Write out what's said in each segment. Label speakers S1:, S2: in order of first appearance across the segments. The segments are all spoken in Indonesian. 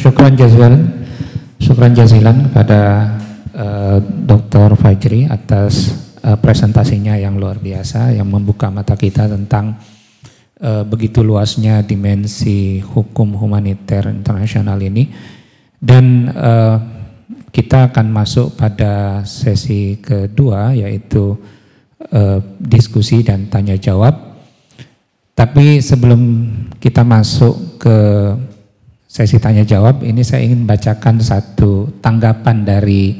S1: Syukran jazilan, syukran jazilan kepada uh, eh, Dr. Fajri atas uh, presentasinya yang luar biasa, yang membuka mata kita tentang uh, begitu luasnya dimensi hukum humaniter internasional ini. Dan uh, kita akan masuk pada sesi kedua, yaitu uh, diskusi dan tanya jawab. Tapi sebelum kita masuk ke sesi tanya jawab ini saya ingin bacakan satu tanggapan dari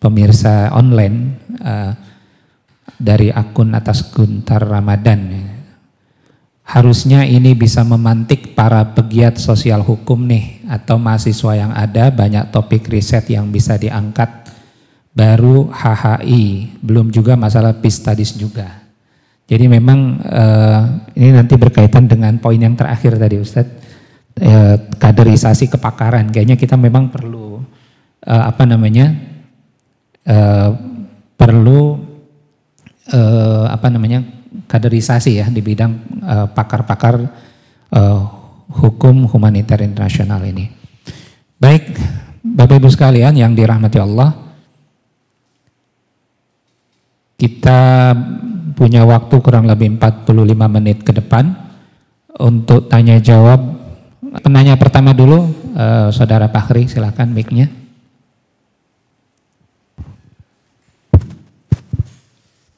S1: pemirsa online uh, dari akun atas Guntar Ramadan. Harusnya ini bisa memantik para pegiat sosial hukum nih atau mahasiswa yang ada banyak topik riset yang bisa diangkat baru HHI belum juga masalah peace studies juga. Jadi memang uh, ini nanti berkaitan dengan poin yang terakhir tadi Ustadz Ya, kaderisasi kepakaran. Kayaknya kita memang perlu eh, apa namanya eh, perlu eh, apa namanya kaderisasi ya di bidang eh, pakar-pakar eh, hukum humanitar internasional ini. Baik, Bapak Ibu sekalian yang dirahmati Allah, kita punya waktu kurang lebih 45 menit ke depan untuk tanya jawab penanya pertama dulu, eh, saudara Pakri, silakan mic-nya.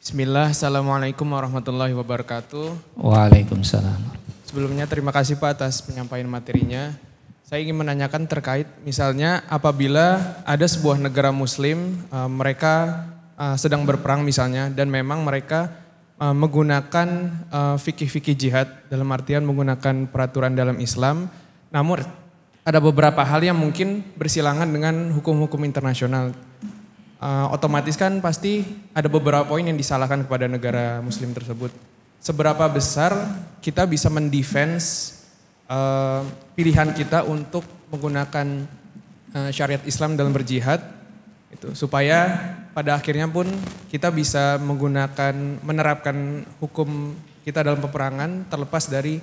S2: Bismillah, Assalamualaikum warahmatullahi wabarakatuh.
S1: Waalaikumsalam.
S2: Sebelumnya terima kasih Pak atas penyampaian materinya. Saya ingin menanyakan terkait misalnya apabila ada sebuah negara muslim uh, mereka uh, sedang berperang misalnya dan memang mereka uh, menggunakan fikih-fikih jihad dalam artian menggunakan peraturan dalam Islam namun ada beberapa hal yang mungkin bersilangan dengan hukum-hukum internasional. Uh, otomatis kan pasti ada beberapa poin yang disalahkan kepada negara muslim tersebut. Seberapa besar kita bisa mendefense uh, pilihan kita untuk menggunakan uh, syariat Islam dalam berjihad itu supaya pada akhirnya pun kita bisa menggunakan menerapkan hukum kita dalam peperangan terlepas dari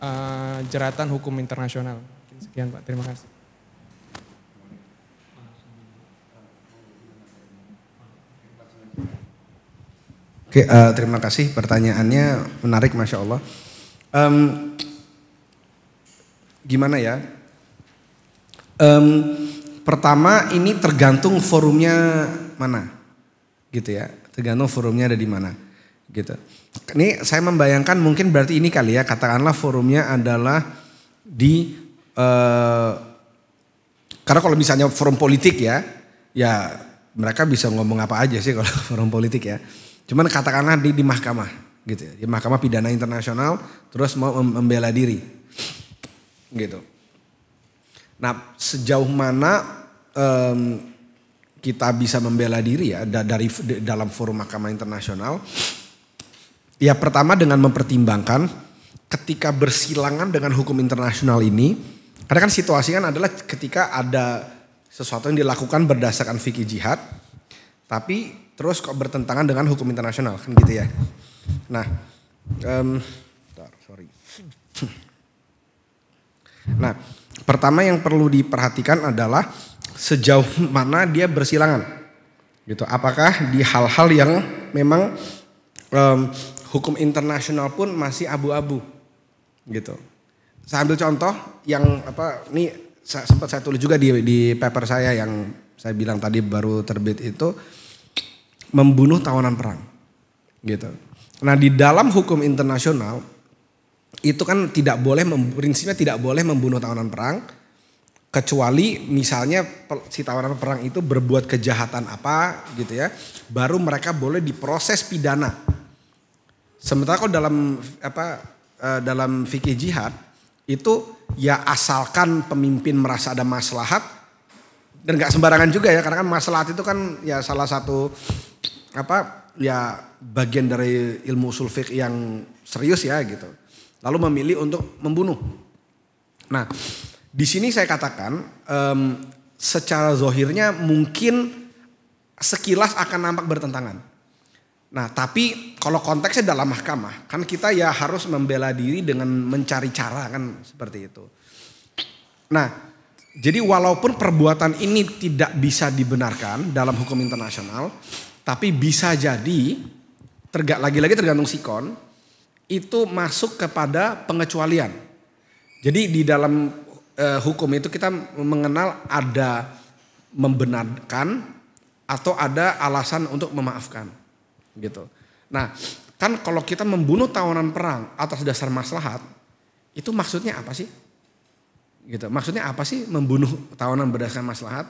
S2: uh, jeratan hukum internasional. Sekian Pak, terima kasih.
S3: Oke, uh, terima kasih pertanyaannya menarik, masya Allah. Um, gimana ya? Um, pertama ini tergantung forumnya mana, gitu ya. Tergantung forumnya ada di mana gitu. Ini saya membayangkan mungkin berarti ini kali ya katakanlah forumnya adalah di eh, karena kalau misalnya forum politik ya, ya mereka bisa ngomong apa aja sih kalau forum politik ya. Cuman katakanlah di, di mahkamah gitu ya, di mahkamah pidana internasional terus mau membela diri gitu. Nah sejauh mana um, kita bisa membela diri ya dari dalam forum mahkamah internasional Ya pertama dengan mempertimbangkan ketika bersilangan dengan hukum internasional ini, karena kan situasi kan adalah ketika ada sesuatu yang dilakukan berdasarkan fikih jihad, tapi terus kok bertentangan dengan hukum internasional kan gitu ya. Nah, um, sorry. Nah, pertama yang perlu diperhatikan adalah sejauh mana dia bersilangan, gitu. Apakah di hal-hal yang memang um, hukum internasional pun masih abu-abu gitu. Saya ambil contoh yang apa ini sempat saya tulis juga di di paper saya yang saya bilang tadi baru terbit itu membunuh tawanan perang gitu. Nah di dalam hukum internasional itu kan tidak boleh prinsipnya tidak boleh membunuh tawanan perang kecuali misalnya si tawanan perang itu berbuat kejahatan apa gitu ya baru mereka boleh diproses pidana Sementara kalau dalam apa eh, dalam fikih jihad itu ya asalkan pemimpin merasa ada maslahat dan nggak sembarangan juga ya karena kan maslahat itu kan ya salah satu apa ya bagian dari ilmu usul fikih yang serius ya gitu. Lalu memilih untuk membunuh. Nah, di sini saya katakan um, secara zohirnya mungkin sekilas akan nampak bertentangan. Nah, tapi kalau konteksnya dalam mahkamah, kan kita ya harus membela diri dengan mencari cara kan seperti itu. Nah, jadi walaupun perbuatan ini tidak bisa dibenarkan dalam hukum internasional, tapi bisa jadi tergak lagi-lagi tergantung sikon itu masuk kepada pengecualian. Jadi di dalam e, hukum itu kita mengenal ada membenarkan atau ada alasan untuk memaafkan gitu. Nah, kan kalau kita membunuh tawanan perang atas dasar maslahat, itu maksudnya apa sih? Gitu. Maksudnya apa sih membunuh tawanan berdasarkan maslahat?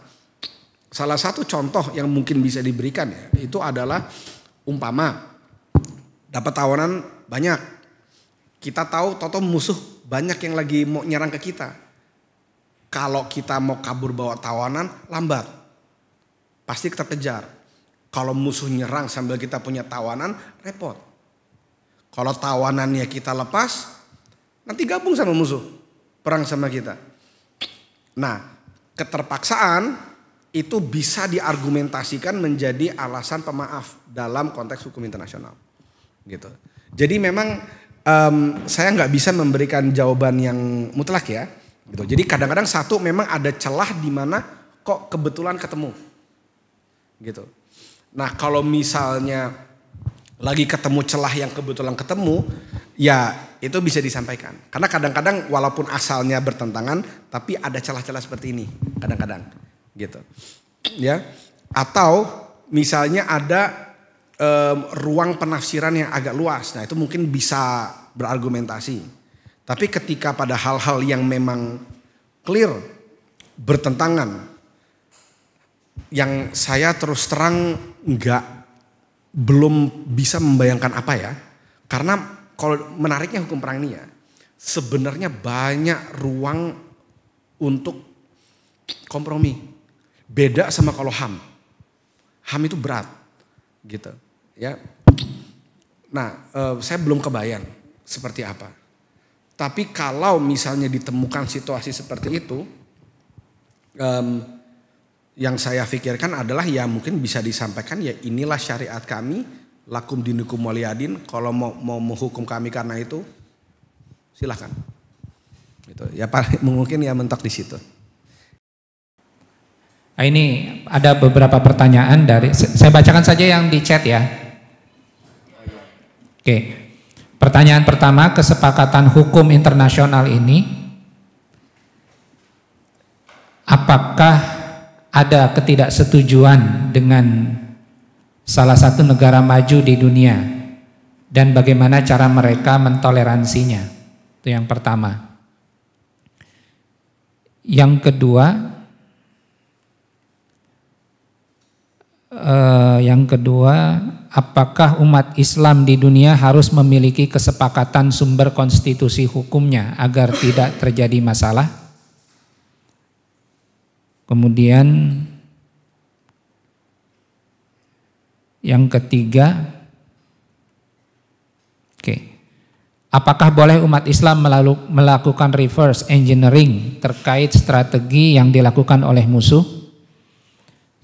S3: Salah satu contoh yang mungkin bisa diberikan ya, itu adalah umpama dapat tawanan banyak. Kita tahu toto musuh banyak yang lagi mau nyerang ke kita. Kalau kita mau kabur bawa tawanan, lambat. Pasti kita kejar kalau musuh nyerang sambil kita punya tawanan, repot. Kalau tawanannya kita lepas, nanti gabung sama musuh. Perang sama kita. Nah, keterpaksaan itu bisa diargumentasikan menjadi alasan pemaaf dalam konteks hukum internasional. Gitu. Jadi memang um, saya nggak bisa memberikan jawaban yang mutlak ya. Gitu. Jadi kadang-kadang satu memang ada celah di mana kok kebetulan ketemu. Gitu. Nah kalau misalnya lagi ketemu celah yang kebetulan ketemu, ya itu bisa disampaikan. Karena kadang-kadang walaupun asalnya bertentangan, tapi ada celah-celah seperti ini kadang-kadang gitu. Ya. Atau misalnya ada um, ruang penafsiran yang agak luas. Nah, itu mungkin bisa berargumentasi. Tapi ketika pada hal-hal yang memang clear bertentangan yang saya terus terang nggak belum bisa membayangkan apa ya. Karena kalau menariknya hukum perang ini ya, sebenarnya banyak ruang untuk kompromi. Beda sama kalau ham. Ham itu berat gitu ya. Nah, eh, saya belum kebayang seperti apa. Tapi kalau misalnya ditemukan situasi seperti itu, um, yang saya pikirkan adalah ya mungkin bisa disampaikan ya inilah syariat kami lakum dinukum waliyadin kalau mau, mau menghukum kami karena itu silahkan itu ya paling mungkin ya mentok di situ
S1: nah, ini ada beberapa pertanyaan dari saya bacakan saja yang di chat ya oke pertanyaan pertama kesepakatan hukum internasional ini apakah ada ketidaksetujuan dengan salah satu negara maju di dunia dan bagaimana cara mereka mentoleransinya. Itu yang pertama. Yang kedua, eh, yang kedua, apakah umat Islam di dunia harus memiliki kesepakatan sumber konstitusi hukumnya agar tidak terjadi masalah? Kemudian yang ketiga Oke. Okay. Apakah boleh umat Islam melakukan reverse engineering terkait strategi yang dilakukan oleh musuh?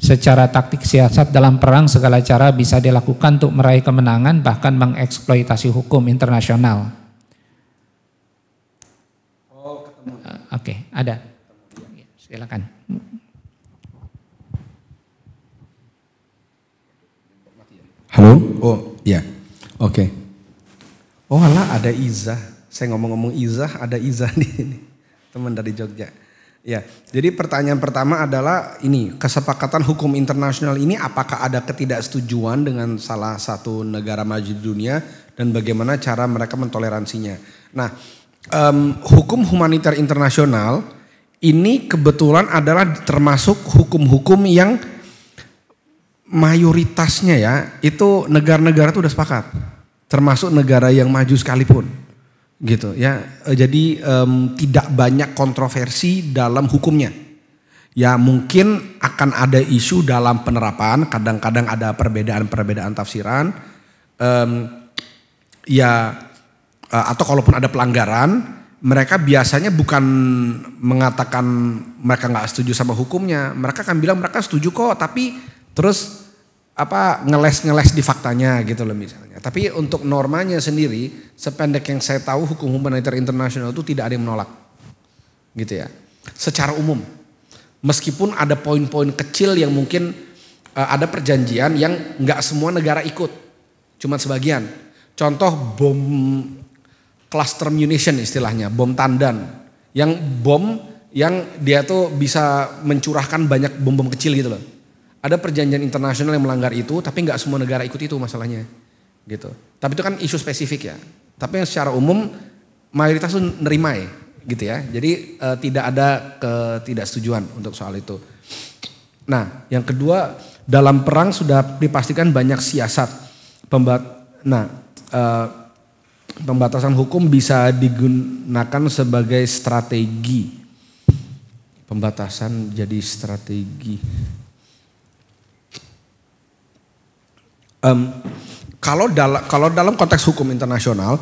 S1: Secara taktik siasat dalam perang segala cara bisa dilakukan untuk meraih kemenangan bahkan mengeksploitasi hukum internasional. Oh, Oke, okay, ada. Silakan.
S3: Halo? Oh, ya. Oke. Okay. Oh, alah ada Iza. Saya ngomong-ngomong Iza, ada Iza di sini. Teman dari Jogja. Ya, jadi pertanyaan pertama adalah ini, kesepakatan hukum internasional ini apakah ada ketidaksetujuan dengan salah satu negara maju di dunia dan bagaimana cara mereka mentoleransinya. Nah, um, hukum humaniter internasional ini kebetulan adalah termasuk hukum-hukum yang mayoritasnya ya itu negara-negara itu udah sepakat termasuk negara yang maju sekalipun gitu ya eh, jadi um, tidak banyak kontroversi dalam hukumnya ya mungkin akan ada isu dalam penerapan kadang-kadang ada perbedaan-perbedaan tafsiran um, ya eh, atau kalaupun ada pelanggaran mereka biasanya bukan mengatakan mereka nggak setuju sama hukumnya mereka akan bilang mereka setuju kok tapi Terus apa ngeles-ngeles di faktanya gitu loh misalnya. Tapi untuk normanya sendiri, sependek yang saya tahu hukum humanitar internasional itu tidak ada yang menolak. Gitu ya. Secara umum. Meskipun ada poin-poin kecil yang mungkin uh, ada perjanjian yang nggak semua negara ikut. Cuma sebagian. Contoh bom cluster munition istilahnya, bom tandan. Yang bom yang dia tuh bisa mencurahkan banyak bom-bom kecil gitu loh ada perjanjian internasional yang melanggar itu, tapi nggak semua negara ikut itu masalahnya, gitu. Tapi itu kan isu spesifik ya. Tapi yang secara umum mayoritas tuh nerima ya, gitu ya. Jadi e, tidak ada ketidaksetujuan untuk soal itu. Nah, yang kedua dalam perang sudah dipastikan banyak siasat pembat. Nah, e, pembatasan hukum bisa digunakan sebagai strategi. Pembatasan jadi strategi. um, kalau dalam kalau dalam konteks hukum internasional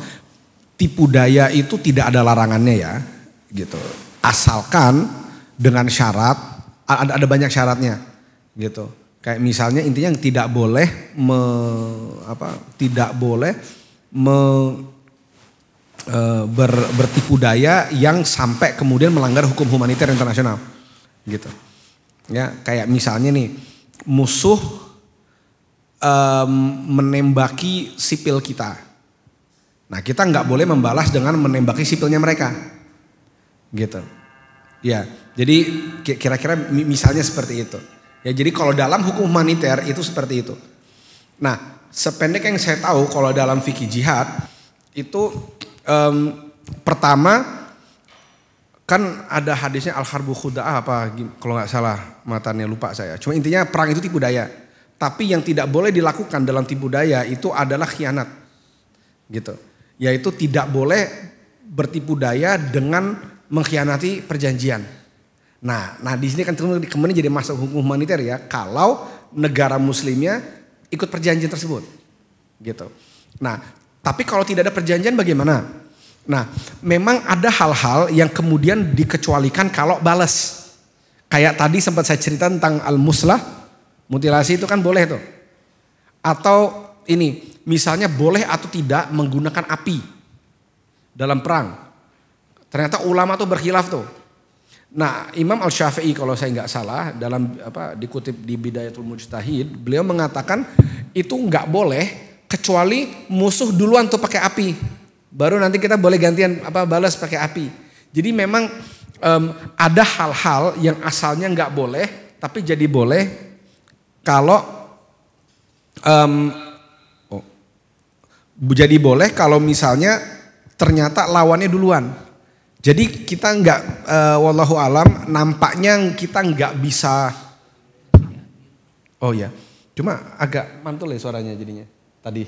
S3: tipu daya itu tidak ada larangannya ya gitu asalkan dengan syarat ada ada banyak syaratnya gitu kayak misalnya intinya yang tidak boleh me, apa tidak boleh me, e, ber, bertipu daya yang sampai kemudian melanggar hukum humaniter internasional gitu ya kayak misalnya nih musuh um, menembaki sipil kita. Nah kita nggak boleh membalas dengan menembaki sipilnya mereka, gitu. Ya, jadi kira-kira misalnya seperti itu. Ya jadi kalau dalam hukum humaniter itu seperti itu. Nah sependek yang saya tahu kalau dalam fikih jihad itu um, pertama kan ada hadisnya al harbu khudaah apa kalau nggak salah matanya lupa saya. Cuma intinya perang itu tipu daya. Tapi yang tidak boleh dilakukan dalam tipu daya itu adalah khianat. Gitu. Yaitu tidak boleh bertipu daya dengan mengkhianati perjanjian. Nah, nah di sini kan kemudian jadi masuk hukum humaniter ya kalau negara muslimnya ikut perjanjian tersebut. Gitu. Nah, tapi kalau tidak ada perjanjian bagaimana? Nah, memang ada hal-hal yang kemudian dikecualikan kalau balas. Kayak tadi sempat saya cerita tentang al-muslah Mutilasi itu kan boleh tuh. Atau ini, misalnya boleh atau tidak menggunakan api dalam perang. Ternyata ulama tuh berkhilaf tuh. Nah, Imam Al Syafi'i kalau saya nggak salah dalam apa dikutip di Bidayatul Mujtahid, beliau mengatakan itu nggak boleh kecuali musuh duluan tuh pakai api. Baru nanti kita boleh gantian apa balas pakai api. Jadi memang um, ada hal-hal yang asalnya nggak boleh tapi jadi boleh kalau um, oh, jadi boleh kalau misalnya ternyata lawannya duluan. Jadi kita nggak uh, wallahu alam nampaknya kita nggak bisa. Oh ya, cuma agak mantul ya suaranya jadinya tadi.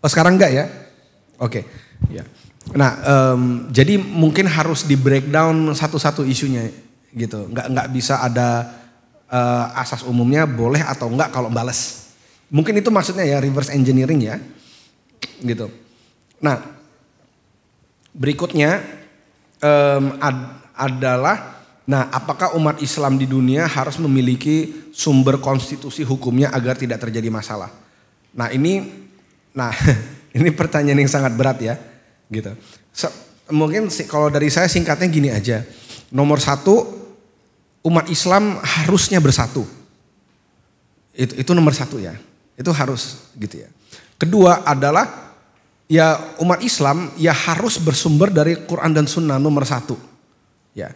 S3: Oh sekarang nggak ya? Oke, okay. ya. Nah, um, jadi mungkin harus di breakdown satu-satu isunya gitu. Nggak nggak bisa ada uh, asas umumnya boleh atau enggak kalau bales. Mungkin itu maksudnya ya reverse engineering ya. Gitu. Nah, berikutnya um, ad, adalah nah apakah umat Islam di dunia harus memiliki sumber konstitusi hukumnya agar tidak terjadi masalah. Nah, ini nah ini pertanyaan yang sangat berat ya. Gitu. So, mungkin kalau dari saya singkatnya gini aja. Nomor satu umat Islam harusnya bersatu. Itu, itu nomor satu ya. Itu harus gitu ya. Kedua adalah ya umat Islam ya harus bersumber dari Quran dan Sunnah nomor satu. Ya.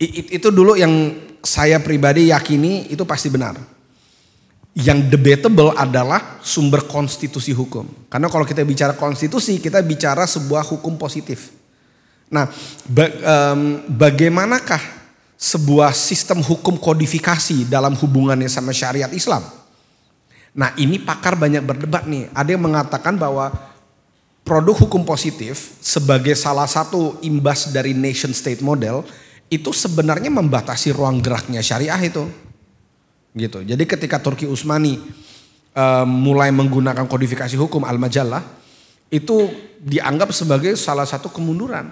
S3: It, itu dulu yang saya pribadi yakini itu pasti benar. Yang debatable adalah sumber konstitusi hukum. Karena kalau kita bicara konstitusi, kita bicara sebuah hukum positif. Nah, bagaimanakah sebuah sistem hukum kodifikasi dalam hubungannya sama syariat Islam. Nah ini pakar banyak berdebat nih. Ada yang mengatakan bahwa produk hukum positif sebagai salah satu imbas dari nation state model itu sebenarnya membatasi ruang geraknya syariah itu. Gitu. Jadi ketika Turki Usmani um, mulai menggunakan kodifikasi hukum al-majallah itu dianggap sebagai salah satu kemunduran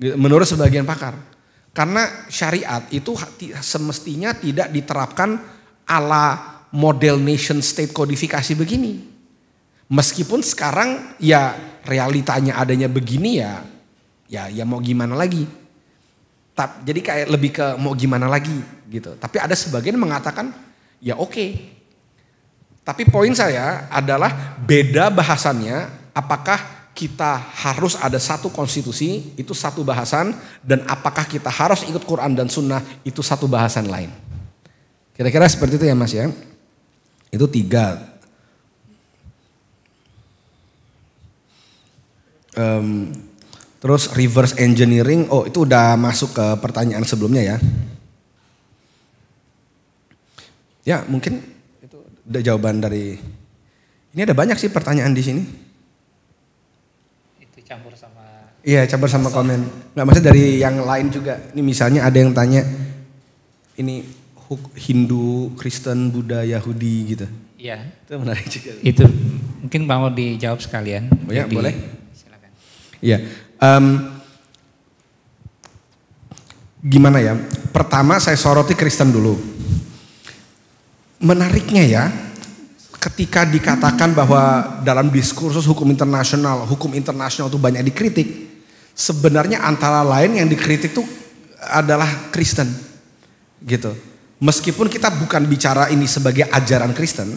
S3: gitu. menurut sebagian pakar. Karena syariat itu semestinya tidak diterapkan ala model nation state kodifikasi begini. Meskipun sekarang ya realitanya adanya begini ya, ya ya mau gimana lagi. jadi kayak lebih ke mau gimana lagi gitu. Tapi ada sebagian mengatakan ya oke. Okay. Tapi poin saya adalah beda bahasannya apakah kita harus ada satu konstitusi, itu satu bahasan, dan apakah kita harus ikut Quran dan Sunnah, itu satu bahasan lain. Kira-kira seperti itu ya Mas ya. Itu tiga. Um, terus reverse engineering, oh itu udah masuk ke pertanyaan sebelumnya ya. Ya mungkin itu jawaban dari, ini ada banyak sih pertanyaan di sini campur sama Iya, campur sama masalah. komen. nggak maksud dari yang lain juga. Ini misalnya ada yang tanya ini Hindu, Kristen, Buddha, Yahudi gitu. Iya. Itu menarik juga. Itu
S1: mungkin mau dijawab sekalian. Oh, ya, Jadi, boleh.
S3: Silakan. Iya. Um, gimana ya? Pertama saya soroti Kristen dulu. Menariknya ya, ketika dikatakan bahwa dalam diskursus hukum internasional, hukum internasional itu banyak dikritik, sebenarnya antara lain yang dikritik itu adalah Kristen. Gitu. Meskipun kita bukan bicara ini sebagai ajaran Kristen,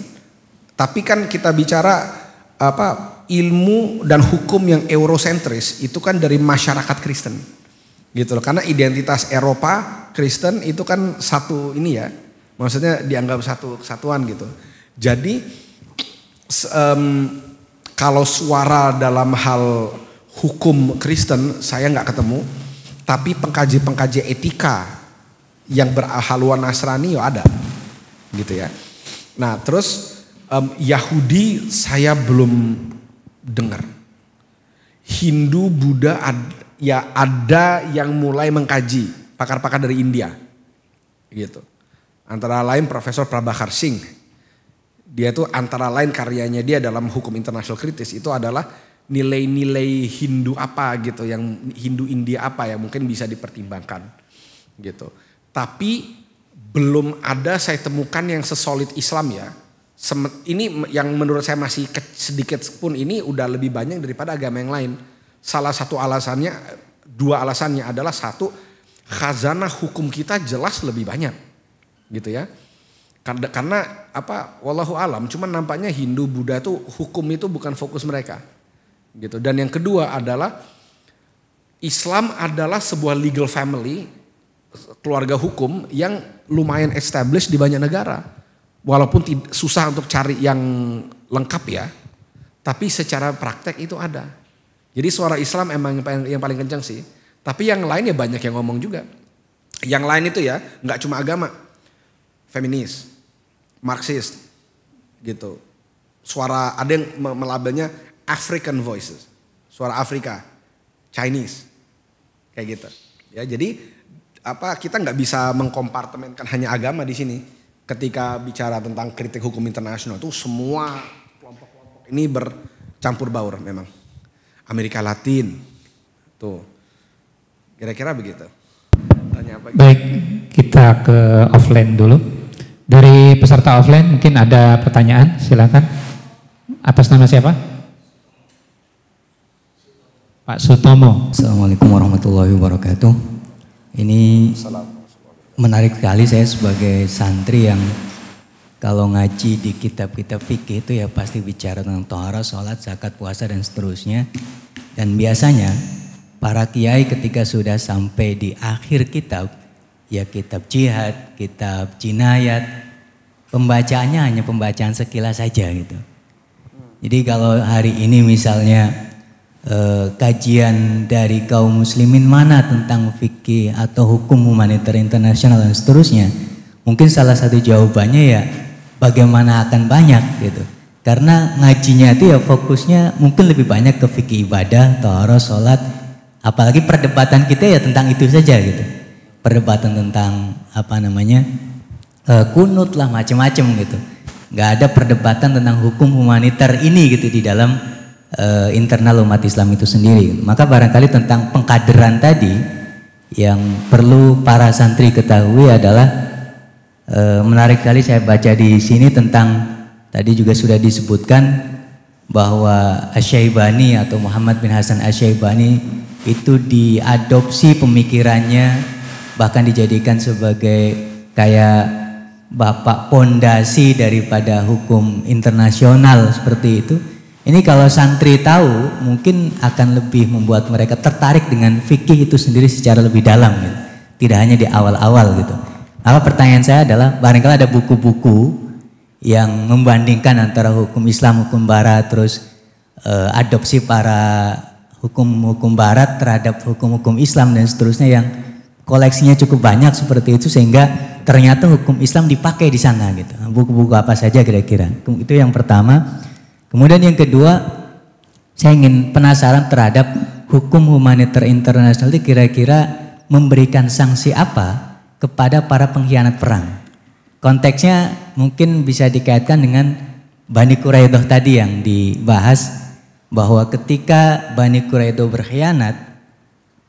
S3: tapi kan kita bicara apa ilmu dan hukum yang eurocentris itu kan dari masyarakat Kristen. Gitu loh. Karena identitas Eropa Kristen itu kan satu ini ya. Maksudnya dianggap satu kesatuan gitu. Jadi um, kalau suara dalam hal hukum Kristen saya nggak ketemu, tapi pengkaji-pengkaji etika yang berhaluan Nasrani ya ada, gitu ya. Nah terus um, Yahudi saya belum dengar. Hindu, Buddha ad, ya ada yang mulai mengkaji pakar-pakar dari India, gitu. Antara lain Profesor Prabhakar Singh dia tuh antara lain karyanya dia dalam hukum internasional kritis itu adalah nilai-nilai Hindu apa gitu yang Hindu India apa ya mungkin bisa dipertimbangkan gitu. Tapi belum ada saya temukan yang sesolid Islam ya. Ini yang menurut saya masih sedikit pun ini udah lebih banyak daripada agama yang lain. Salah satu alasannya, dua alasannya adalah satu, khazanah hukum kita jelas lebih banyak gitu ya. Karena, karena apa? Wallahu alam. Cuman nampaknya Hindu Buddha itu hukum itu bukan fokus mereka, gitu. Dan yang kedua adalah Islam adalah sebuah legal family, keluarga hukum yang lumayan established di banyak negara. Walaupun susah untuk cari yang lengkap ya, tapi secara praktek itu ada. Jadi suara Islam emang yang paling, kencang sih. Tapi yang lainnya banyak yang ngomong juga. Yang lain itu ya nggak cuma agama, feminis, Marxis gitu. Suara ada yang melabelnya African voices, suara Afrika, Chinese, kayak gitu. Ya jadi apa kita nggak bisa mengkompartemenkan hanya agama di sini. Ketika bicara tentang kritik hukum internasional itu semua kelompok-kelompok ini bercampur baur memang. Amerika Latin, tuh kira-kira begitu. Tanya
S2: apa? Gitu? Baik
S1: kita ke offline dulu. Dari peserta offline mungkin ada pertanyaan, silakan. Atas nama siapa? Pak Sutomo.
S4: Assalamualaikum warahmatullahi
S1: wabarakatuh. Ini
S4: menarik sekali saya sebagai santri yang kalau ngaji di kitab-kitab fikih itu ya pasti bicara tentang tohara, sholat, zakat, puasa dan seterusnya. Dan biasanya para kiai ketika sudah sampai di akhir kitab ya kitab jihad, kitab jinayat. Pembacaannya hanya pembacaan sekilas saja gitu. Jadi kalau hari ini misalnya eh, kajian dari kaum muslimin mana tentang fikih atau hukum humaniter internasional dan seterusnya, mungkin salah satu jawabannya ya bagaimana akan banyak gitu. Karena ngajinya itu ya fokusnya mungkin lebih banyak ke fikih ibadah, tohara, sholat, apalagi perdebatan kita ya tentang itu saja gitu perdebatan tentang apa namanya e, kunut lah macam-macam gitu nggak ada perdebatan tentang hukum humaniter ini gitu di dalam e, internal umat Islam itu sendiri maka barangkali tentang pengkaderan tadi yang perlu para santri ketahui adalah e, menarik kali saya baca di sini tentang tadi juga sudah disebutkan bahwa Asyaibani atau Muhammad bin Hasan Asyaibani itu diadopsi pemikirannya bahkan dijadikan sebagai kayak bapak pondasi daripada hukum internasional seperti itu. Ini kalau santri tahu mungkin akan lebih membuat mereka tertarik dengan fikih itu sendiri secara lebih dalam gitu. Tidak hanya di awal-awal gitu. Apa pertanyaan saya adalah barangkali ada buku-buku yang membandingkan antara hukum Islam, hukum barat terus e, adopsi para hukum-hukum barat terhadap hukum-hukum Islam dan seterusnya yang koleksinya cukup banyak seperti itu sehingga ternyata hukum Islam dipakai di sana gitu. Buku-buku apa saja kira-kira. Itu yang pertama. Kemudian yang kedua, saya ingin penasaran terhadap hukum humaniter internasional itu kira-kira memberikan sanksi apa kepada para pengkhianat perang. Konteksnya mungkin bisa dikaitkan dengan Bani Quraidoh tadi yang dibahas bahwa ketika Bani Quraidoh berkhianat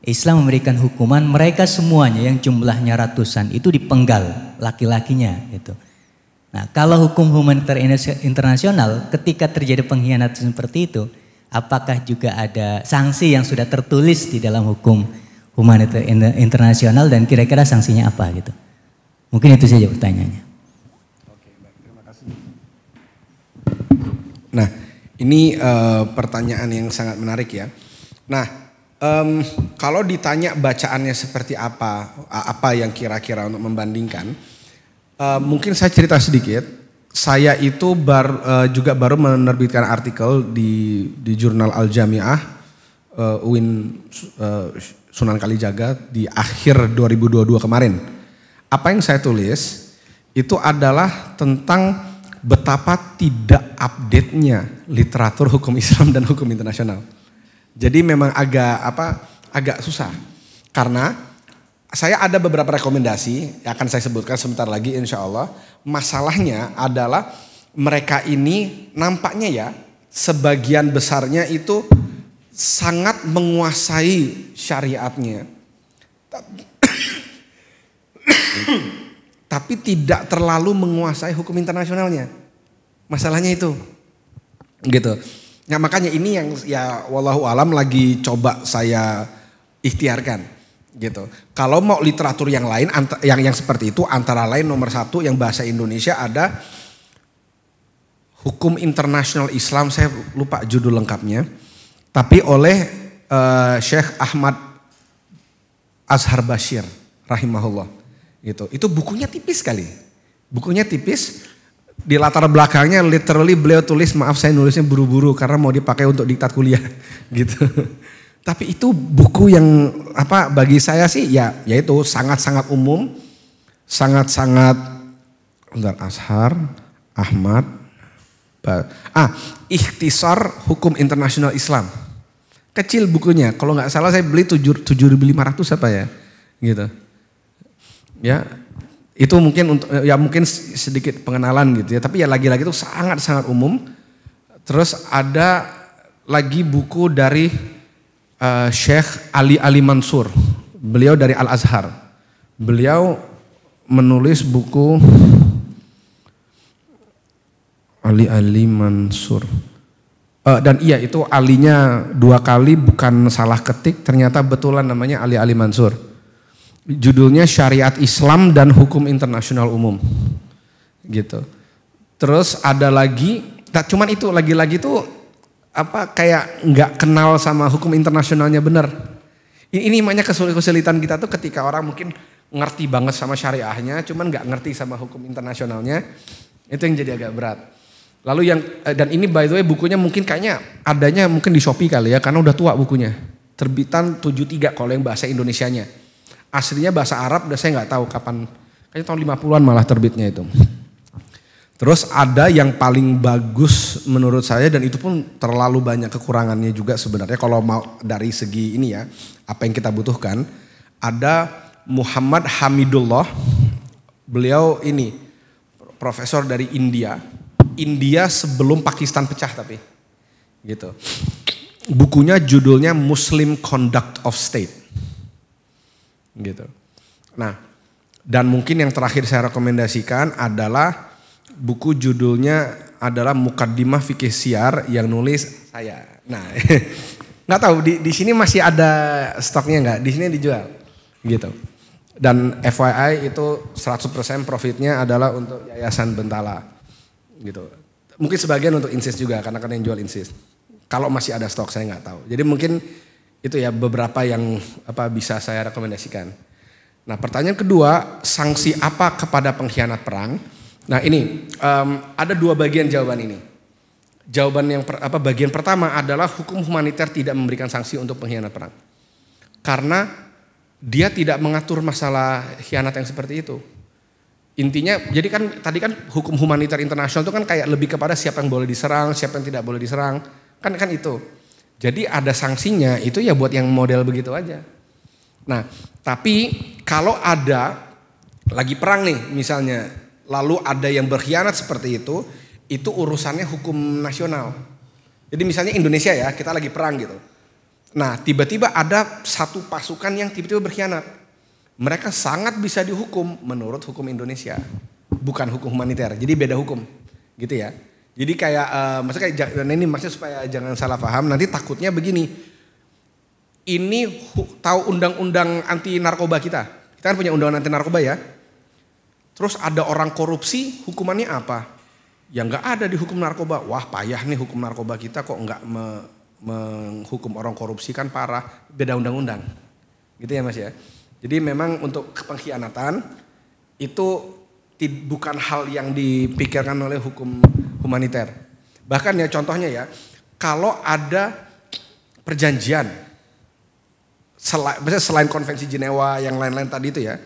S4: Islam memberikan hukuman mereka semuanya yang jumlahnya ratusan itu dipenggal laki-lakinya gitu. Nah, kalau hukum humanitar internasional ketika terjadi pengkhianatan seperti itu, apakah juga ada sanksi yang sudah tertulis di dalam hukum humanitar internasional dan kira-kira sanksinya apa gitu? Mungkin itu saja pertanyaannya. Oke, baik. Terima kasih.
S3: Nah, ini uh, pertanyaan yang sangat menarik ya. Nah, Um, kalau ditanya bacaannya seperti apa, apa yang kira-kira untuk membandingkan, uh, mungkin saya cerita sedikit. Saya itu bar, uh, juga baru menerbitkan artikel di di jurnal Al Jamiah uh, UIN uh, Sunan Kalijaga di akhir 2022 kemarin. Apa yang saya tulis itu adalah tentang betapa tidak update-nya literatur hukum Islam dan hukum internasional jadi memang agak apa agak susah karena saya ada beberapa rekomendasi yang akan saya sebutkan sebentar lagi insya Allah. Masalahnya adalah mereka ini nampaknya ya sebagian besarnya itu sangat menguasai syariatnya. Tapi tidak terlalu menguasai hukum internasionalnya. Masalahnya itu. Gitu. Nah makanya ini yang ya wallahu alam lagi coba saya ikhtiarkan gitu. Kalau mau literatur yang lain yang yang seperti itu antara lain nomor satu yang bahasa Indonesia ada hukum internasional Islam saya lupa judul lengkapnya tapi oleh uh, eh, Syekh Ahmad Azhar Bashir rahimahullah gitu. Itu bukunya tipis sekali. Bukunya tipis di latar belakangnya literally beliau tulis maaf saya nulisnya buru-buru karena mau dipakai untuk diktat kuliah gitu. Tapi itu buku yang apa bagi saya sih ya yaitu sangat-sangat umum, sangat-sangat dan Ashar, Ahmad, ah Ikhtisar Hukum Internasional Islam. Kecil bukunya, kalau nggak salah saya beli tujuh lima ratus apa ya, gitu. Ya, itu mungkin untuk eh, ya mungkin sedikit pengenalan gitu ya, tapi ya lagi-lagi itu sangat-sangat umum. Terus ada lagi buku dari uh, Sheikh Ali Ali Mansur. Beliau dari Al Azhar. Beliau menulis buku Ali Ali Mansur. Uh, dan iya itu alinya dua kali bukan salah ketik ternyata betulan namanya Ali Ali Mansur judulnya Syariat Islam dan Hukum Internasional Umum. Gitu. Terus ada lagi, tak cuman itu lagi-lagi tuh apa kayak nggak kenal sama hukum internasionalnya benar. Ini, ini makanya kesulitan kita tuh ketika orang mungkin ngerti banget sama syariahnya, cuman nggak ngerti sama hukum internasionalnya, itu yang jadi agak berat. Lalu yang eh, dan ini by the way bukunya mungkin kayaknya adanya mungkin di Shopee kali ya karena udah tua bukunya. Terbitan 73 kalau yang bahasa Indonesianya aslinya bahasa Arab udah saya nggak tahu kapan kayaknya tahun 50-an malah terbitnya itu terus ada yang paling bagus menurut saya dan itu pun terlalu banyak kekurangannya juga sebenarnya kalau mau dari segi ini ya apa yang kita butuhkan ada Muhammad Hamidullah beliau ini profesor dari India India sebelum Pakistan pecah tapi gitu bukunya judulnya Muslim Conduct of State gitu. Nah, dan mungkin yang terakhir saya rekomendasikan adalah buku judulnya adalah Mukaddimah Fikih Siar yang nulis saya. Nah, nggak tahu di di sini masih ada stoknya nggak? Di sini dijual gitu. Dan FYI itu 100% profitnya adalah untuk Yayasan Bentala gitu. Mungkin sebagian untuk Insis juga karena kan yang jual Insis. Kalau masih ada stok saya nggak tahu. Jadi mungkin itu ya beberapa yang apa bisa saya rekomendasikan. Nah pertanyaan kedua, sanksi apa kepada pengkhianat perang? Nah ini um, ada dua bagian jawaban ini. Jawaban yang per, apa bagian pertama adalah hukum humaniter tidak memberikan sanksi untuk pengkhianat perang. Karena dia tidak mengatur masalah khianat yang seperti itu. Intinya, jadi kan tadi kan hukum humaniter internasional itu kan kayak lebih kepada siapa yang boleh diserang, siapa yang tidak boleh diserang, kan kan itu. Jadi ada sanksinya itu ya buat yang model begitu aja. Nah, tapi kalau ada lagi perang nih misalnya, lalu ada yang berkhianat seperti itu, itu urusannya hukum nasional. Jadi misalnya Indonesia ya, kita lagi perang gitu. Nah, tiba-tiba ada satu pasukan yang tiba-tiba berkhianat. Mereka sangat bisa dihukum menurut hukum Indonesia, bukan hukum humaniter. Jadi beda hukum, gitu ya. Jadi kayak uh, maksudnya kayak dan ini maksudnya supaya jangan salah paham nanti takutnya begini. Ini tahu undang-undang anti narkoba kita. Kita kan punya undang-undang anti narkoba ya. Terus ada orang korupsi, hukumannya apa? Yang nggak ada di hukum narkoba. Wah payah nih hukum narkoba kita kok nggak me menghukum orang korupsi kan parah. Beda undang-undang. Gitu ya mas ya. Jadi memang untuk pengkhianatan itu bukan hal yang dipikirkan oleh hukum humaniter. Bahkan ya contohnya ya, kalau ada perjanjian selain, selain konvensi Jenewa yang lain-lain tadi itu ya,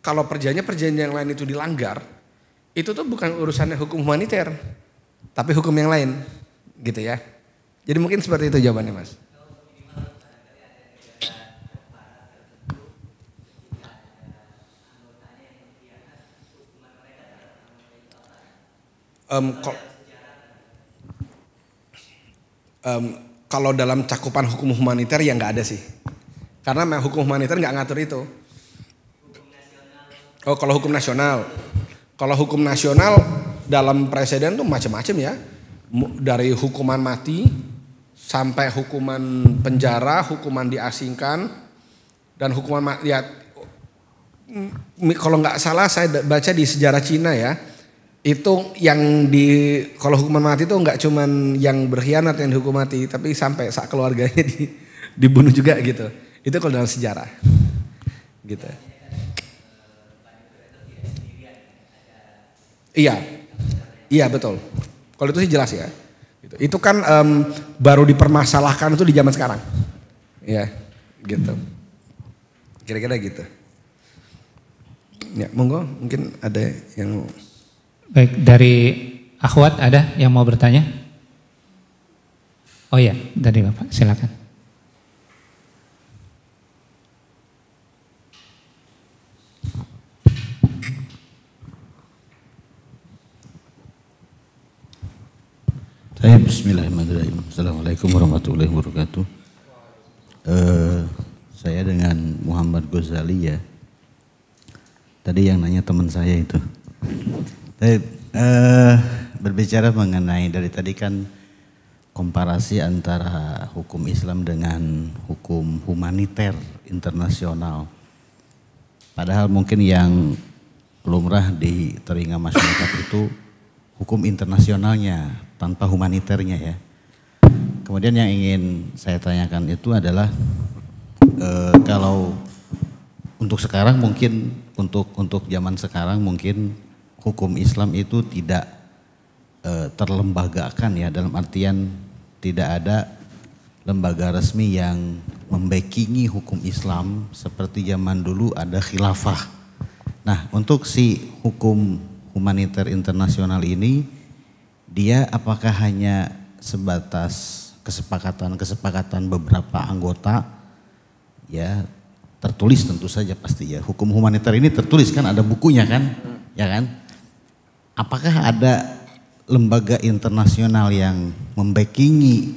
S3: kalau perjanjian perjanjian yang lain itu dilanggar, itu tuh bukan urusannya hukum humaniter, tapi hukum yang lain, gitu ya. Jadi mungkin seperti itu jawabannya, Mas. Um, kok um, kalau dalam cakupan hukum humaniter ya nggak ada sih. Karena hukum humaniter nggak ngatur itu. Oh kalau hukum nasional, kalau hukum nasional dalam presiden tuh macam-macam ya. Dari hukuman mati sampai hukuman penjara, hukuman diasingkan dan hukuman ya kalau nggak salah saya baca di sejarah Cina ya itu yang di kalau hukuman mati itu nggak cuman yang berkhianat yang dihukum mati tapi sampai saat keluarganya di, dibunuh juga gitu itu kalau dalam sejarah gitu iya iya betul kalau itu sih jelas ya itu itu kan um, baru dipermasalahkan itu di zaman sekarang ya gitu kira-kira gitu ya monggo mungkin ada yang
S1: Baik, dari akhwat ada yang mau bertanya? Oh ya, dari Bapak, silakan.
S5: Saya bismillahirrahmanirrahim. Assalamualaikum warahmatullahi wabarakatuh. Uh, saya dengan Muhammad Ghazali ya. Tadi yang nanya teman saya itu. Tapi, uh, eh, berbicara mengenai dari tadi kan komparasi antara hukum Islam dengan hukum humaniter internasional. Padahal mungkin yang lumrah di telinga masyarakat itu hukum internasionalnya tanpa humaniternya ya. Kemudian yang ingin saya tanyakan itu adalah e, kalau untuk sekarang mungkin untuk untuk zaman sekarang mungkin hukum Islam itu tidak e, terlembagakan ya dalam artian tidak ada lembaga resmi yang membekingi hukum Islam seperti zaman dulu ada khilafah. Nah, untuk si hukum humaniter internasional ini dia apakah hanya sebatas kesepakatan-kesepakatan beberapa anggota ya tertulis tentu saja pasti ya. Hukum humaniter ini tertulis kan ada bukunya kan? Ya kan? apakah ada lembaga internasional yang membackingi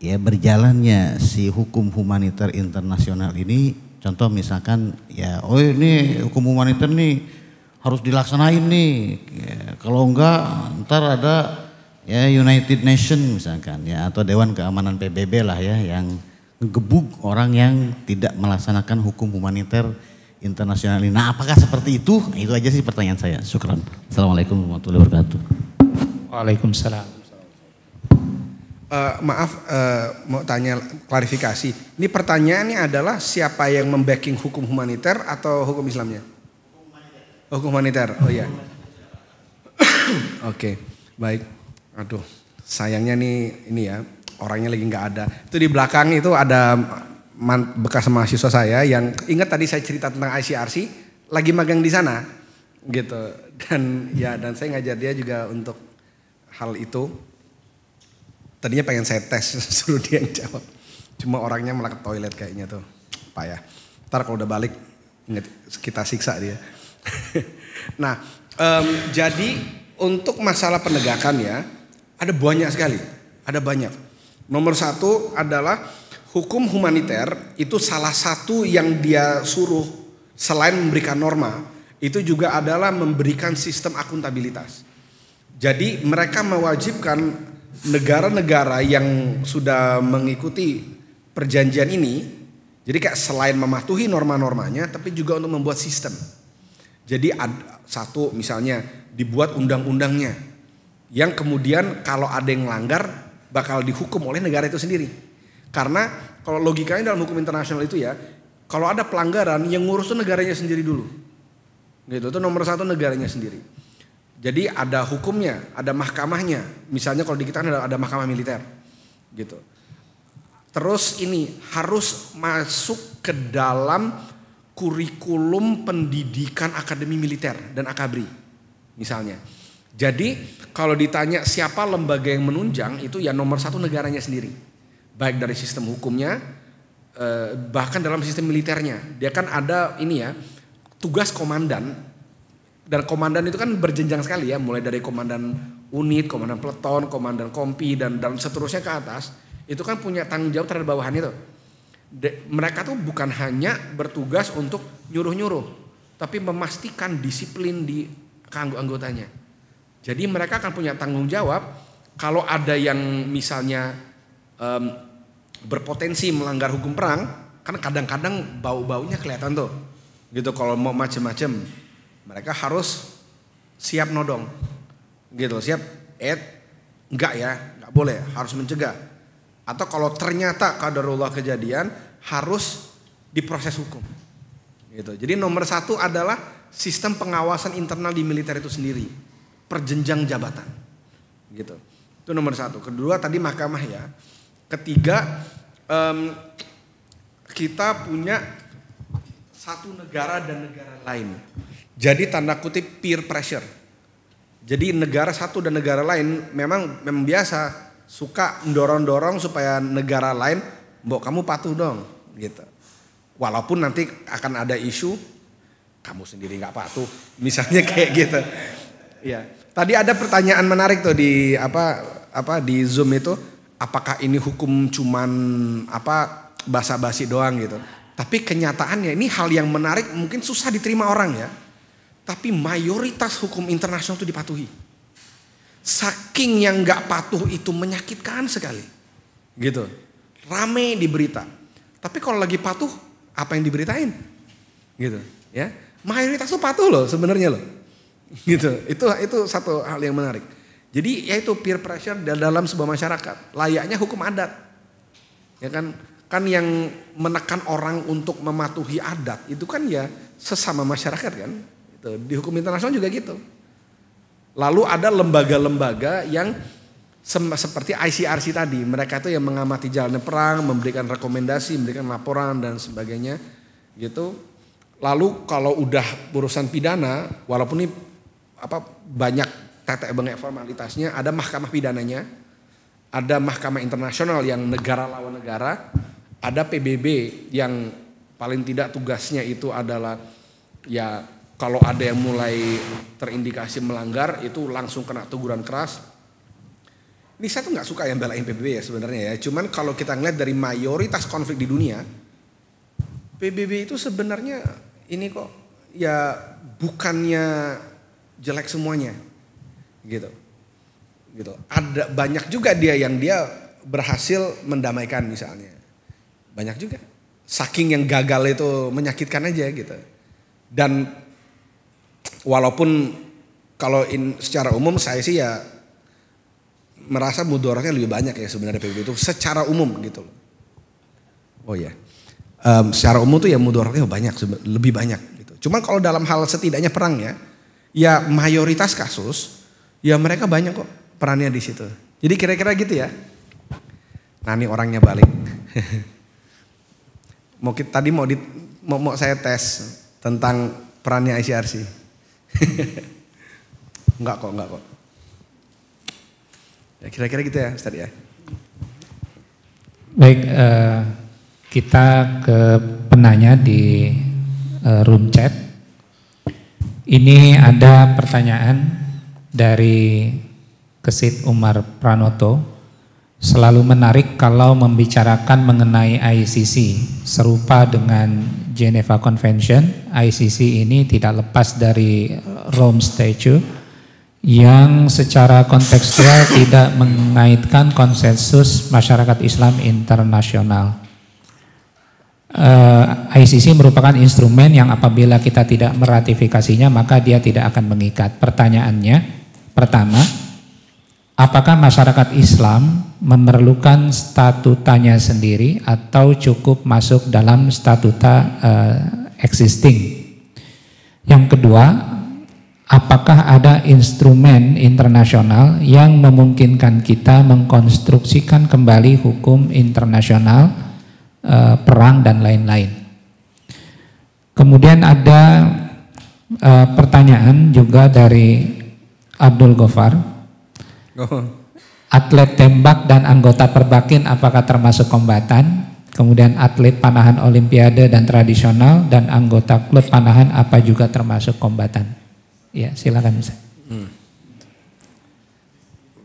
S5: ya berjalannya si hukum humaniter internasional ini contoh misalkan ya oh ini hukum humaniter nih harus dilaksanain nih ya, kalau enggak ntar ada ya United Nations misalkan ya atau Dewan Keamanan PBB lah ya yang ngegebuk orang yang tidak melaksanakan hukum humaniter internasional ini. Nah, apakah seperti itu? Nah, itu aja sih pertanyaan saya. Syukran. Assalamualaikum warahmatullahi wabarakatuh. Waalaikumsalam.
S3: Uh, maaf, uh, mau tanya klarifikasi. Ini pertanyaannya adalah siapa yang membacking hukum humaniter atau hukum Islamnya? Hukum humaniter. Oh iya. Oke, okay. baik. Aduh, sayangnya nih ini ya orangnya lagi nggak ada. Itu di belakang itu ada bekas mahasiswa saya yang ingat tadi saya cerita tentang ICRC lagi magang di sana gitu dan ya dan saya ngajar dia juga untuk hal itu tadinya pengen saya tes suruh dia yang jawab cuma orangnya malah ke toilet kayaknya tuh pak ya ntar kalau udah balik inget kita siksa dia nah um, jadi untuk masalah penegakan ya ada banyak sekali ada banyak nomor satu adalah hukum humaniter itu salah satu yang dia suruh selain memberikan norma, itu juga adalah memberikan sistem akuntabilitas. Jadi mereka mewajibkan negara-negara yang sudah mengikuti perjanjian ini, jadi kayak selain mematuhi norma-normanya, tapi juga untuk membuat sistem. Jadi ada, satu misalnya dibuat undang-undangnya, yang kemudian kalau ada yang melanggar bakal dihukum oleh negara itu sendiri. Karena kalau logikanya dalam hukum internasional itu ya, kalau ada pelanggaran yang ngurus negaranya sendiri dulu. Gitu, itu nomor satu negaranya sendiri. Jadi ada hukumnya, ada mahkamahnya. Misalnya kalau di kita ada, ada mahkamah militer. Gitu. Terus ini harus masuk ke dalam kurikulum pendidikan akademi militer dan akabri misalnya. Jadi kalau ditanya siapa lembaga yang menunjang itu ya nomor satu negaranya sendiri baik dari sistem hukumnya eh, bahkan dalam sistem militernya dia kan ada ini ya tugas komandan dan komandan itu kan berjenjang sekali ya mulai dari komandan unit komandan peleton komandan kompi dan dan seterusnya ke atas itu kan punya tanggung jawab terhadap bawahannya itu De, mereka tuh bukan hanya bertugas untuk nyuruh nyuruh tapi memastikan disiplin di anggotanya jadi mereka akan punya tanggung jawab kalau ada yang misalnya um, berpotensi melanggar hukum perang karena kadang-kadang bau-baunya kelihatan tuh gitu kalau mau macem-macem mereka harus siap nodong gitu siap eh enggak ya enggak boleh harus mencegah atau kalau ternyata kadarullah kejadian harus diproses hukum gitu jadi nomor satu adalah sistem pengawasan internal di militer itu sendiri perjenjang jabatan gitu itu nomor satu kedua tadi mahkamah ya Ketiga, um, kita punya satu negara dan negara lain. Jadi tanda kutip peer pressure. Jadi negara satu dan negara lain memang memang biasa suka mendorong-dorong supaya negara lain, "Mbok, kamu patuh dong." gitu. Walaupun nanti akan ada isu kamu sendiri nggak patuh, misalnya kayak gitu. Ya. Tadi ada pertanyaan menarik tuh di apa apa di Zoom itu apakah ini hukum cuman apa basa-basi doang gitu. Tapi kenyataannya ini hal yang menarik mungkin susah diterima orang ya. Tapi mayoritas hukum internasional itu dipatuhi. Saking yang nggak patuh itu menyakitkan sekali. Gitu. Rame diberita. Tapi kalau lagi patuh, apa yang diberitain? Gitu, ya. Mayoritas itu patuh loh sebenarnya loh. Gitu. Itu itu satu hal yang menarik. Jadi yaitu peer pressure dalam sebuah masyarakat. Layaknya hukum adat. Ya kan? Kan yang menekan orang untuk mematuhi adat itu kan ya sesama masyarakat kan. Itu di hukum internasional juga gitu. Lalu ada lembaga-lembaga yang seperti ICRC tadi, mereka itu yang mengamati jalannya perang, memberikan rekomendasi, memberikan laporan dan sebagainya, gitu. Lalu kalau udah urusan pidana, walaupun ini apa banyak tetek bengek formalitasnya, ada mahkamah pidananya, ada mahkamah internasional yang negara lawan negara, ada PBB yang paling tidak tugasnya itu adalah ya kalau ada yang mulai terindikasi melanggar itu langsung kena teguran keras. Ini saya tuh nggak suka yang belain PBB ya sebenarnya ya. Cuman kalau kita ngeliat dari mayoritas konflik di dunia, PBB itu sebenarnya ini kok ya bukannya jelek semuanya gitu gitu ada banyak juga dia yang dia berhasil mendamaikan misalnya banyak juga saking yang gagal itu menyakitkan aja gitu dan walaupun kalau in, secara umum saya sih ya merasa mudorotnya lebih banyak ya sebenarnya PBB itu secara umum gitu Oh ya. Yeah. Um, secara umum tuh ya mudorotnya banyak lebih banyak gitu. Cuman kalau dalam hal setidaknya perang ya, ya mayoritas kasus Ya mereka banyak kok perannya di situ. Jadi kira-kira gitu ya. Nah ini orangnya balik. mau kita, tadi mau, di, mau mau saya tes tentang perannya ICRC. enggak kok, enggak kok. Ya, kira-kira gitu ya, Ustaz ya.
S1: Baik, uh, kita ke penanya di uh, room chat. Ini ada pertanyaan dari Kesit Umar Pranoto selalu menarik kalau membicarakan mengenai ICC serupa dengan Geneva Convention ICC ini tidak lepas dari Rome Statute yang secara kontekstual tidak mengaitkan konsensus masyarakat Islam internasional. Uh, eh, ICC merupakan instrumen yang apabila kita tidak meratifikasinya maka dia tidak akan mengikat. Pertanyaannya, Pertama, apakah masyarakat Islam memerlukan statutanya sendiri atau cukup masuk dalam statuta uh, existing? Yang kedua, apakah ada instrumen internasional yang memungkinkan kita mengkonstruksikan kembali hukum internasional uh, perang dan lain-lain? Kemudian ada uh, pertanyaan juga dari Abdul Gofar. Oh. Atlet tembak dan anggota perbakin apakah termasuk kombatan? Kemudian atlet panahan olimpiade dan tradisional dan anggota klub panahan apa juga termasuk kombatan? Ya, silakan bisa.
S3: Hmm.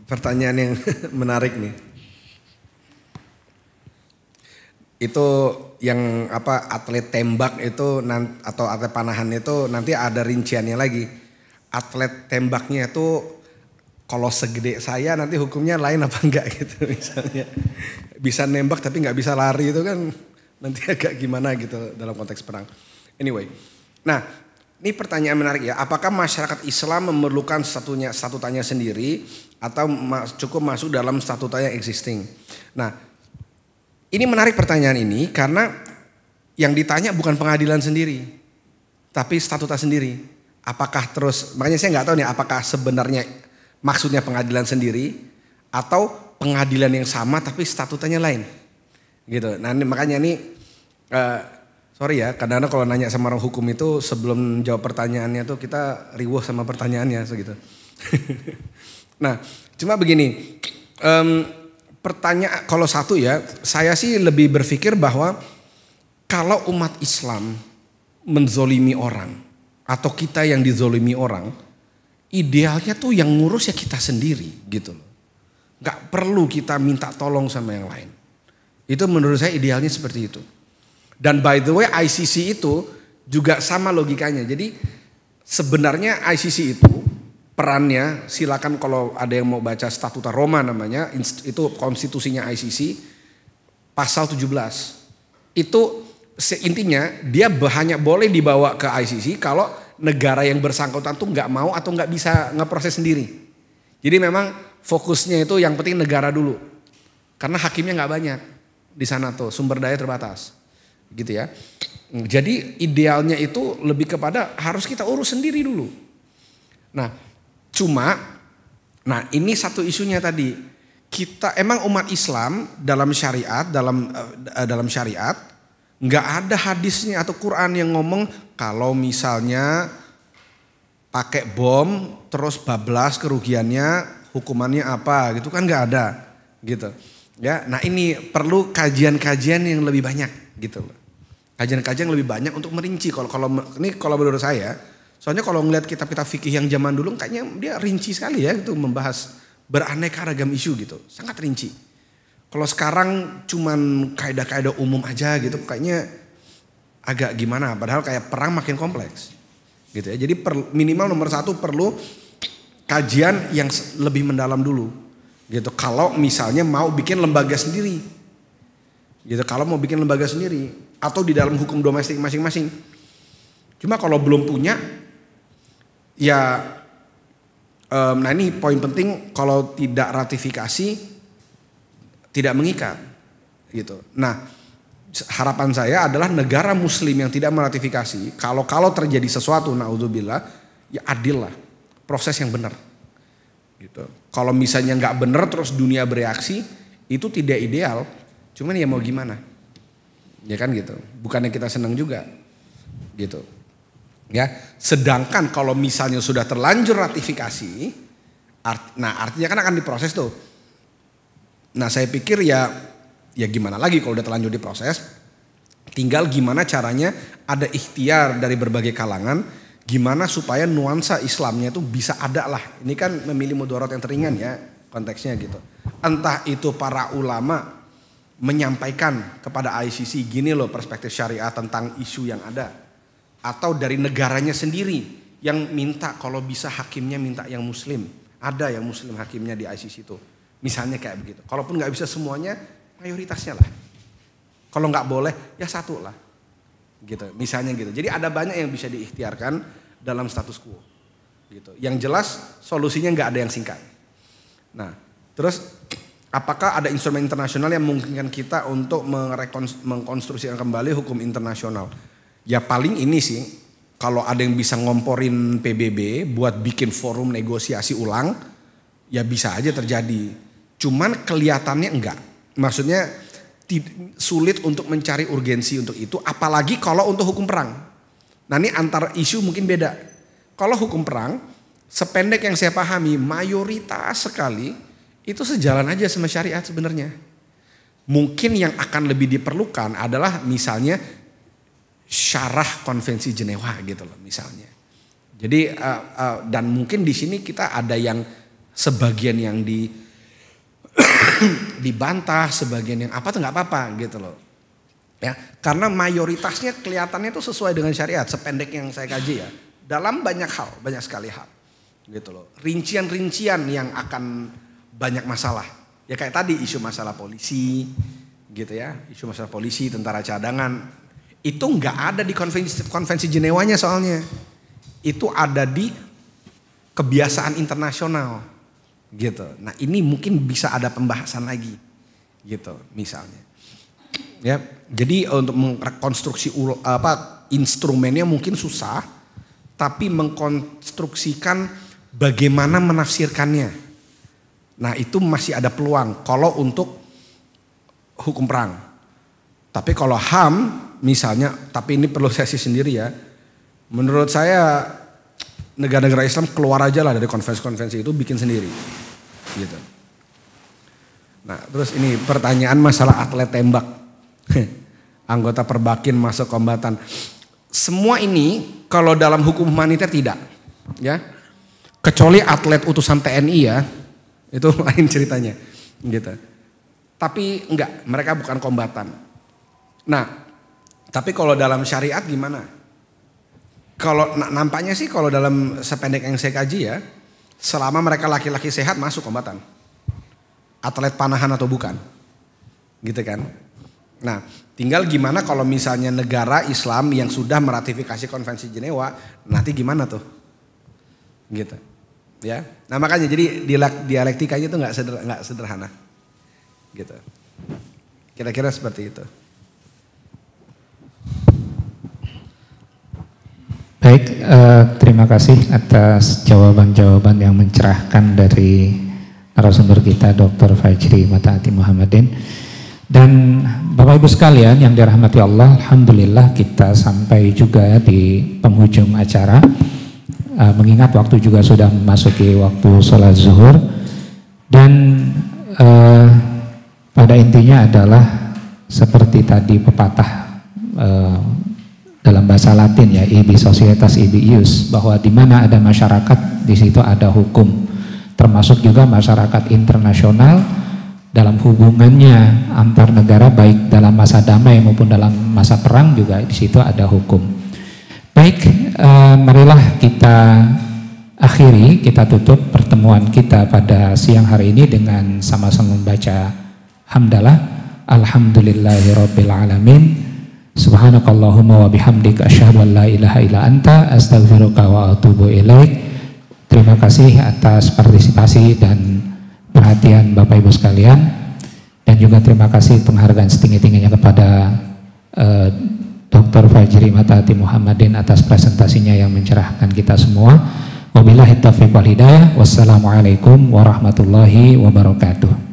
S3: Pertanyaan yang menarik nih. Itu yang apa atlet tembak itu atau atlet panahan itu nanti ada rinciannya lagi atlet tembaknya itu kalau segede saya nanti hukumnya lain apa enggak gitu misalnya. Bisa nembak tapi nggak bisa lari itu kan nanti agak gimana gitu dalam konteks perang. Anyway, nah ini pertanyaan menarik ya. Apakah masyarakat Islam memerlukan satunya tanya sendiri atau cukup masuk dalam satu tanya existing? Nah, ini menarik pertanyaan ini karena yang ditanya bukan pengadilan sendiri, tapi statuta sendiri. Apakah terus, makanya saya nggak tahu nih apakah sebenarnya maksudnya pengadilan sendiri atau pengadilan yang sama tapi statutanya lain. Gitu. Nah ini, makanya ini uh, sorry ya karena kalau nanya sama orang hukum itu sebelum jawab pertanyaannya tuh kita riwuh sama pertanyaannya segitu. nah cuma begini, um, pertanyaan kalau satu ya, saya sih lebih berpikir bahwa kalau umat Islam menzolimi orang, atau kita yang dizolimi orang, idealnya tuh yang ngurus ya kita sendiri gitu loh. Gak perlu kita minta tolong sama yang lain. Itu menurut saya idealnya seperti itu. Dan by the way ICC itu juga sama logikanya. Jadi sebenarnya ICC itu perannya silakan kalau ada yang mau baca statuta Roma namanya itu konstitusinya ICC pasal 17. Itu intinya dia hanya boleh dibawa ke ICC kalau negara yang bersangkutan tuh nggak mau atau nggak bisa ngeproses sendiri. Jadi memang fokusnya itu yang penting negara dulu. Karena hakimnya nggak banyak di sana tuh, sumber daya terbatas. Gitu ya. Jadi idealnya itu lebih kepada harus kita urus sendiri dulu. Nah, cuma nah ini satu isunya tadi. Kita emang umat Islam dalam syariat, dalam eh, dalam syariat Nggak ada hadisnya atau Quran yang ngomong kalau misalnya pakai bom terus bablas kerugiannya hukumannya apa gitu kan nggak ada gitu. Ya, nah ini perlu kajian-kajian yang lebih banyak gitu Kajian-kajian lebih banyak untuk merinci kalau kalau ini kalau menurut saya Soalnya kalau ngelihat kitab-kitab fikih yang zaman dulu kayaknya dia rinci sekali ya gitu membahas beraneka ragam isu gitu, sangat rinci. Kalau sekarang cuman kaidah-kaidah umum aja gitu kayaknya agak gimana. Padahal kayak perang makin kompleks gitu ya. Jadi per, minimal nomor satu perlu kajian yang lebih mendalam dulu gitu. Kalau misalnya mau bikin lembaga sendiri gitu. Kalau mau bikin lembaga sendiri atau di dalam hukum domestik masing-masing. Cuma kalau belum punya ya um, nah ini poin penting kalau tidak ratifikasi tidak mengikat gitu. Nah, harapan saya adalah negara muslim yang tidak meratifikasi, kalau kalau terjadi sesuatu naudzubillah, ya adil lah. Proses yang benar. Gitu. Kalau misalnya nggak benar terus dunia bereaksi, itu tidak ideal. Cuman ya mau gimana? Ya kan gitu. Bukannya kita senang juga. Gitu. Ya, sedangkan kalau misalnya sudah terlanjur ratifikasi, art, nah artinya kan akan diproses tuh Nah saya pikir ya ya gimana lagi kalau udah terlanjur diproses. Tinggal gimana caranya ada ikhtiar dari berbagai kalangan. Gimana supaya nuansa Islamnya itu bisa ada lah. Ini kan memilih mudorot yang teringan ya konteksnya gitu. Entah itu para ulama menyampaikan kepada ICC gini loh perspektif syariah tentang isu yang ada. Atau dari negaranya sendiri yang minta kalau bisa hakimnya minta yang muslim. Ada yang muslim hakimnya di ICC itu Misalnya kayak begitu. Kalaupun nggak bisa semuanya, mayoritasnya lah. Kalau nggak boleh, ya satu lah. Gitu, misalnya gitu. Jadi ada banyak yang bisa diikhtiarkan dalam status quo. Gitu. Yang jelas solusinya nggak ada yang singkat. Nah, terus apakah ada instrumen internasional yang memungkinkan kita untuk mengkonstruksikan kembali hukum internasional? Ya paling ini sih, kalau ada yang bisa ngomporin PBB buat bikin forum negosiasi ulang, ya bisa aja terjadi Cuman kelihatannya enggak. Maksudnya sulit untuk mencari urgensi untuk itu apalagi kalau untuk hukum perang. Nah ini antar isu mungkin beda. Kalau hukum perang sependek yang saya pahami mayoritas sekali itu sejalan aja sama syariat sebenarnya. Mungkin yang akan lebih diperlukan adalah misalnya syarah konvensi Jenewa gitu loh misalnya. Jadi eh, eh, dan mungkin di sini kita ada yang sebagian yang di dibantah sebagian yang apa tuh nggak apa-apa gitu loh. Ya, karena mayoritasnya kelihatannya itu sesuai dengan syariat sependek yang saya kaji ya. Dalam banyak hal, banyak sekali hal. Gitu loh. Rincian-rincian yang akan banyak masalah. Ya kayak tadi isu masalah polisi gitu ya, isu masalah polisi, tentara cadangan. Itu nggak ada di konvensi konvensi Jenewanya soalnya. Itu ada di kebiasaan internasional gitu. Nah ini mungkin bisa ada pembahasan lagi gitu misalnya. Ya, jadi untuk merekonstruksi apa instrumennya mungkin susah, tapi mengkonstruksikan bagaimana menafsirkannya. Nah itu masih ada peluang kalau untuk hukum perang. Tapi kalau HAM misalnya, tapi ini perlu sesi sendiri ya. Menurut saya negara-negara Islam keluar aja lah dari konvensi-konvensi itu bikin sendiri. Gitu. Nah terus ini pertanyaan masalah atlet tembak. Anggota perbakin masuk kombatan. Semua ini kalau dalam hukum humaniter tidak. ya Kecuali atlet utusan TNI ya. Itu lain ceritanya. gitu. Tapi enggak, mereka bukan kombatan. Nah, tapi kalau dalam syariat gimana? Kalau nampaknya sih kalau dalam sependek yang saya kaji ya, selama mereka laki-laki sehat masuk kombatan. Atlet panahan atau bukan. Gitu kan. Nah, tinggal gimana kalau misalnya negara Islam yang sudah meratifikasi konvensi Jenewa, nanti gimana tuh? Gitu. Ya. Nah, makanya jadi dialektikanya itu nggak seder, sederhana. Gitu. Kira-kira seperti itu.
S1: Baik, uh, terima kasih atas jawaban-jawaban yang mencerahkan dari narasumber kita Dr. Fajri Mataati Muhammadin. Dan Bapak Ibu sekalian yang dirahmati Allah, Alhamdulillah kita sampai juga di penghujung acara. Uh, mengingat waktu juga sudah memasuki waktu sholat zuhur. Dan uh, pada intinya adalah seperti tadi pepatah uh, dalam bahasa Latin ya ibi societas ibi ius bahwa di mana ada masyarakat di situ ada hukum termasuk juga masyarakat internasional dalam hubungannya antar negara baik dalam masa damai maupun dalam masa perang juga di situ ada hukum baik eh, marilah kita akhiri kita tutup pertemuan kita pada siang hari ini dengan sama-sama membaca hamdalah alhamdulillahirobbilalamin Subhanakallahumma wa bihamdika asyhadu an la ilaha illa anta astaghfiruka wa atubu ilaik. Terima kasih atas partisipasi dan perhatian Bapak Ibu sekalian dan juga terima kasih penghargaan setinggi-tingginya kepada uh, eh, Dr. Fajri Matati Muhammadin atas presentasinya yang mencerahkan kita semua.
S2: Wabillahi taufiq wal hidayah. Wassalamualaikum warahmatullahi wabarakatuh.